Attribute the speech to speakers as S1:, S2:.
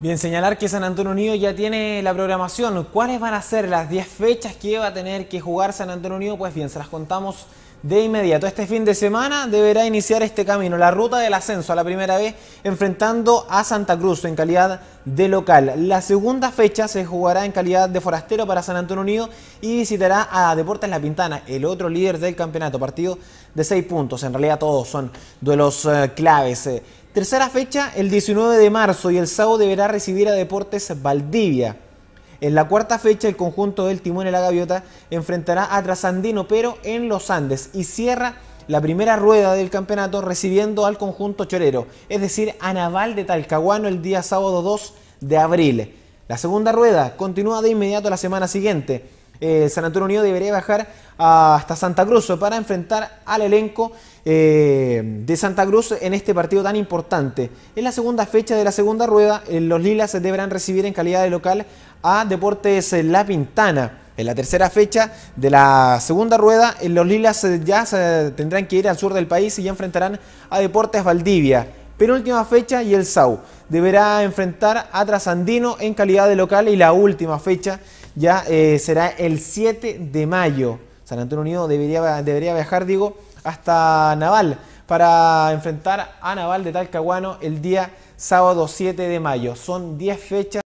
S1: Bien, señalar que San Antonio Unido ya tiene la programación. ¿Cuáles van a ser las 10 fechas que va a tener que jugar San Antonio Unido? Pues bien, se las contamos de inmediato. Este fin de semana deberá iniciar este camino, la ruta del ascenso a la primera vez, enfrentando a Santa Cruz en calidad de local. La segunda fecha se jugará en calidad de forastero para San Antonio Unido y visitará a Deportes La Pintana, el otro líder del campeonato. Partido de seis puntos, en realidad todos son duelos eh, claves. Eh, tercera fecha, el 19 de marzo, y el sábado deberá recibir a Deportes Valdivia. En la cuarta fecha, el conjunto del Timón y la Gaviota enfrentará a Trasandino, pero en los Andes, y cierra la primera rueda del campeonato recibiendo al conjunto chorero, es decir, a Naval de Talcahuano el día sábado 2 de abril. La segunda rueda continúa de inmediato la semana siguiente eh, San Antonio Unido debería bajar hasta Santa Cruz para enfrentar al elenco eh, de Santa Cruz en este partido tan importante. En la segunda fecha de la segunda rueda, eh, los Lilas deberán recibir en calidad de local a Deportes La Pintana. En la tercera fecha de la segunda rueda, los Lilas ya tendrán que ir al sur del país y ya enfrentarán a Deportes Valdivia penúltima fecha y el SAU. Deberá enfrentar a Trasandino en calidad de local y la última fecha ya eh, será el 7 de mayo. San Antonio Unido debería, debería viajar, digo, hasta Naval para enfrentar a Naval de Talcahuano el día sábado 7 de mayo. Son 10 fechas.